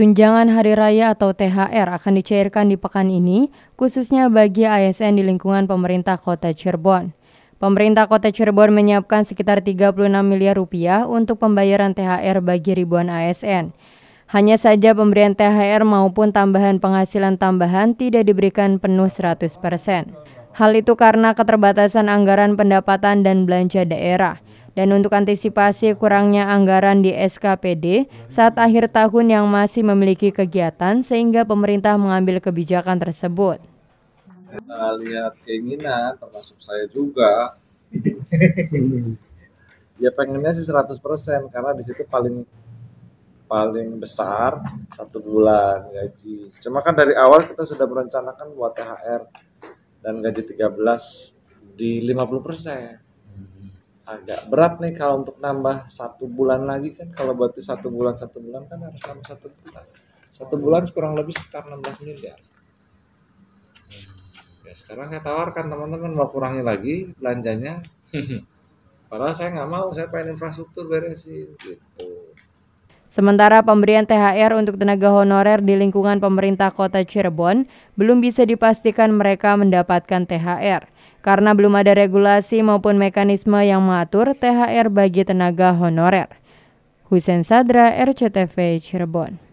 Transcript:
Tunjangan Hari Raya atau THR akan dicairkan di pekan ini, khususnya bagi ASN di lingkungan pemerintah kota Cirebon. Pemerintah kota Cirebon menyiapkan sekitar 36 miliar rupiah untuk pembayaran THR bagi ribuan ASN. Hanya saja pemberian THR maupun tambahan penghasilan tambahan tidak diberikan penuh 100 persen. Hal itu karena keterbatasan anggaran pendapatan dan belanja daerah – dan untuk antisipasi kurangnya anggaran di SKPD saat akhir tahun yang masih memiliki kegiatan sehingga pemerintah mengambil kebijakan tersebut. Kita lihat keinginan termasuk saya juga. ya pengennya sih 100% karena di situ paling paling besar satu bulan gaji. Cuma kan dari awal kita sudah merencanakan buat THR dan gaji 13 di 50 persen agak berat nih kalau untuk nambah satu bulan lagi kan kalau berarti satu bulan satu bulan kan harus nambah satu bulan satu bulan kurang lebih sekitar 16 miliar hmm, ya sekarang saya tawarkan teman-teman mau kurangi lagi belanjanya padahal saya nggak mau saya pengen infrastruktur beresin gitu Sementara pemberian THR untuk tenaga honorer di lingkungan pemerintah kota Cirebon belum bisa dipastikan mereka mendapatkan THR. Karena belum ada regulasi maupun mekanisme yang mengatur THR bagi tenaga honorer. Husen Sadra, RCTV Cirebon.